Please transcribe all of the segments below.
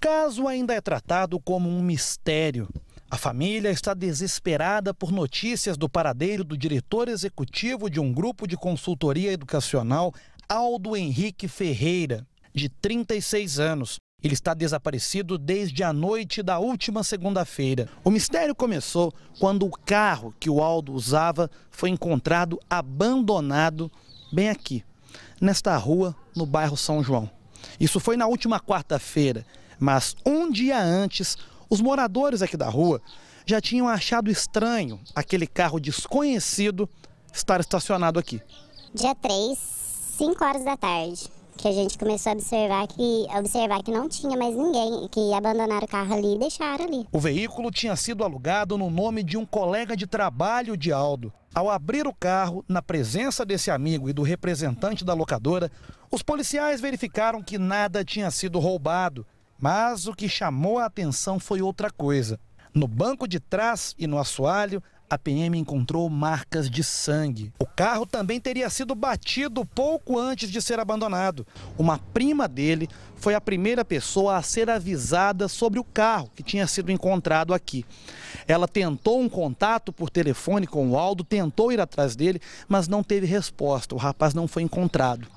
caso ainda é tratado como um mistério. A família está desesperada por notícias do paradeiro do diretor executivo de um grupo de consultoria educacional, Aldo Henrique Ferreira, de 36 anos. Ele está desaparecido desde a noite da última segunda-feira. O mistério começou quando o carro que o Aldo usava foi encontrado abandonado bem aqui, nesta rua, no bairro São João. Isso foi na última quarta-feira. Mas um dia antes, os moradores aqui da rua já tinham achado estranho aquele carro desconhecido estar estacionado aqui. Dia 3, 5 horas da tarde, que a gente começou a observar que, observar que não tinha mais ninguém, que abandonaram o carro ali e deixaram ali. O veículo tinha sido alugado no nome de um colega de trabalho de Aldo. Ao abrir o carro, na presença desse amigo e do representante da locadora, os policiais verificaram que nada tinha sido roubado. Mas o que chamou a atenção foi outra coisa. No banco de trás e no assoalho, a PM encontrou marcas de sangue. O carro também teria sido batido pouco antes de ser abandonado. Uma prima dele foi a primeira pessoa a ser avisada sobre o carro que tinha sido encontrado aqui. Ela tentou um contato por telefone com o Aldo, tentou ir atrás dele, mas não teve resposta. O rapaz não foi encontrado.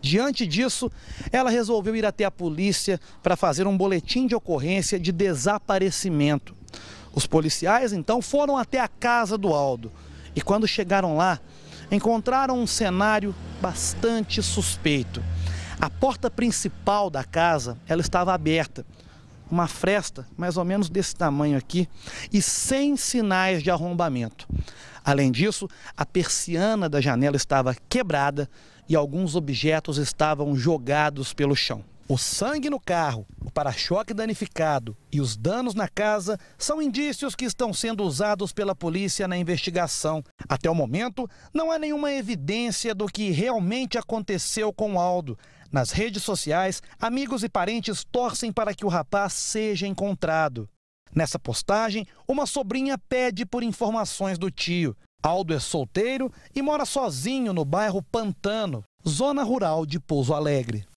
Diante disso, ela resolveu ir até a polícia para fazer um boletim de ocorrência de desaparecimento. Os policiais então foram até a casa do Aldo e quando chegaram lá, encontraram um cenário bastante suspeito. A porta principal da casa, ela estava aberta uma fresta mais ou menos desse tamanho aqui e sem sinais de arrombamento. Além disso, a persiana da janela estava quebrada e alguns objetos estavam jogados pelo chão. O sangue no carro, o para-choque danificado e os danos na casa são indícios que estão sendo usados pela polícia na investigação. Até o momento, não há nenhuma evidência do que realmente aconteceu com o Aldo. Nas redes sociais, amigos e parentes torcem para que o rapaz seja encontrado. Nessa postagem, uma sobrinha pede por informações do tio. Aldo é solteiro e mora sozinho no bairro Pantano, zona rural de Pouso Alegre.